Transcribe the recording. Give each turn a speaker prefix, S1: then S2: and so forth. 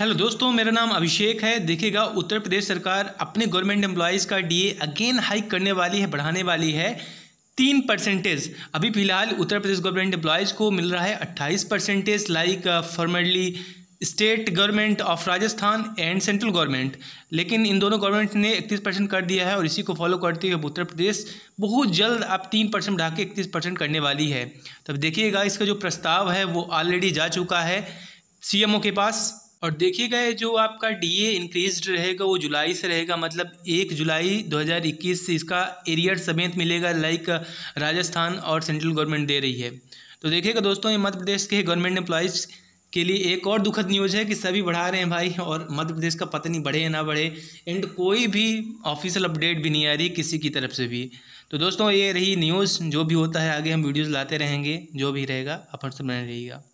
S1: hello दोस्तों मेरा नाम अभिषेक है देखिएगा उत्तर प्रदेश सरकार अपने गवर्नमेंट एम्प्लॉयज़ का डीए अगेन हाइक करने वाली है बढ़ाने वाली है तीन परसेंटेज अभी फिलहाल उत्तर प्रदेश गवर्नमेंट एम्प्लॉयज़ को मिल रहा है अट्ठाईस percentage like formerly state government of Rajasthan and central government लेकिन इन दोनों गवर्नमेंट ने इकतीस परसेंट कर दिया है और इसी को फॉलो करते हुए उत्तर प्रदेश बहुत जल्द आप तीन परसेंट बढ़ा के इकतीस परसेंट करने वाली है तब देखिएगा इसका जो प्रस्ताव है वो ऑलरेडी जा चुका है सीएमओ के पास और देखिएगा जो आपका डीए इंक्रीज रहेगा वो जुलाई से रहेगा मतलब एक जुलाई 2021 से इसका एरियर e समेत मिलेगा लाइक uh, राजस्थान और सेंट्रल गवर्नमेंट दे रही है तो देखिएगा दोस्तों ये मध्य प्रदेश के गवर्नमेंट एम्प्लॉयज़ के लिए एक और दुखद न्यूज़ है कि सभी बढ़ा रहे हैं भाई और मध्य प्रदेश का पता नहीं बढ़े या ना बढ़े एंड कोई भी ऑफिशियल अपडेट भी नहीं आ रही किसी की तरफ से भी तो दोस्तों ये रही न्यूज़ जो भी होता है आगे हम वीडियोज़ लाते रहेंगे जो भी रहेगा अपन से बने रहिएगा